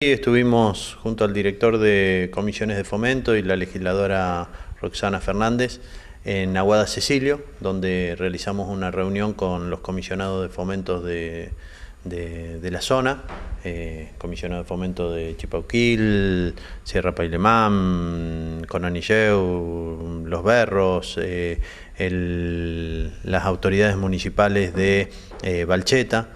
Estuvimos junto al director de comisiones de fomento y la legisladora Roxana Fernández en Aguada Cecilio, donde realizamos una reunión con los comisionados de fomento de, la zona, eh, comisionado de fomento de Chipauquil, Sierra Pailemán, Conanilleu, Los Berros, eh, las autoridades municipales de Valcheta. Eh, Balcheta.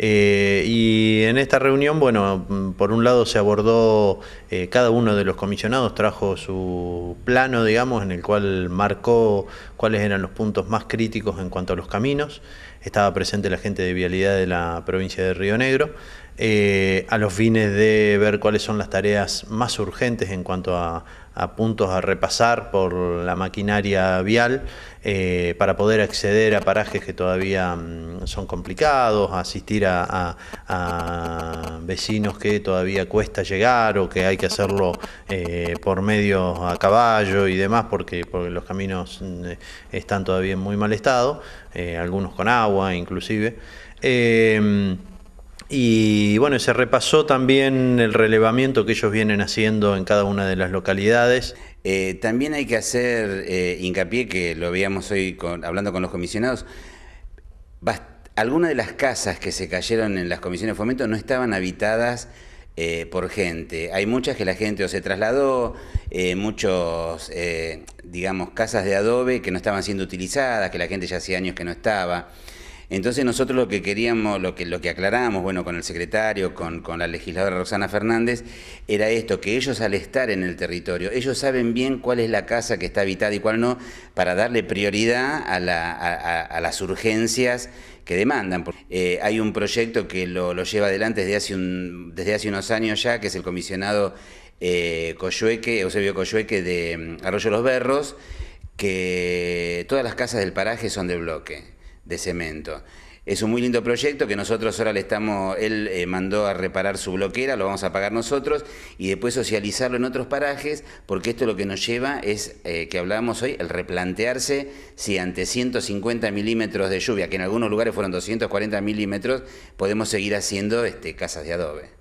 Eh, y en esta reunión, bueno, por un lado se abordó, eh, cada uno de los comisionados trajo su plano, digamos, en el cual marcó cuáles eran los puntos más críticos en cuanto a los caminos. Estaba presente la gente de Vialidad de la provincia de Río Negro. Eh, a los fines de ver cuáles son las tareas más urgentes en cuanto a, puntos a repasar por la maquinaria vial eh, para poder acceder a parajes que todavía mm, son complicados, asistir a, vecinos que todavía cuesta llegar o que hay que hacerlo eh, por medio a caballo y demás porque, porque los caminos mm, están todavía en muy mal estado, algunos con agua inclusive. Y bueno, se repasó también el relevamiento que ellos vienen haciendo en cada una de las localidades. Eh, también hay que hacer eh, hincapié, que lo veíamos hoy con, hablando con los comisionados, algunas de las casas que se cayeron en las comisiones de fomento no estaban habitadas eh, por gente. Hay muchas que la gente o se trasladó, muchos, digamos, casas de adobe que no estaban siendo utilizadas, que la gente ya hacía años que no estaba. Entonces nosotros lo que queríamos, lo que, lo que aclaramos, bueno, con el secretario, con, la legisladora Roxana Fernández, era esto, que ellos al estar en el territorio, ellos saben bien cuál es la casa que está habitada y cuál no, para darle prioridad a, la, a, las urgencias que demandan. Eh, hay un proyecto que lo, lo, lleva adelante desde hace, un, desde hace unos años ya, que es el comisionado eh, Coyueque, Eusebio Coyueque de mm, Arroyo Los Berros, que todas las casas del paraje son de bloque de cemento. Es un muy lindo proyecto que nosotros ahora le estamos, él eh, mandó a reparar su bloquera, lo vamos a pagar nosotros y después socializarlo en otros parajes, porque esto lo que nos lleva es, eh, que hablábamos hoy, el replantearse si ante 150 milímetros de lluvia, que en algunos lugares fueron 240 milímetros, podemos seguir haciendo este, casas de adobe.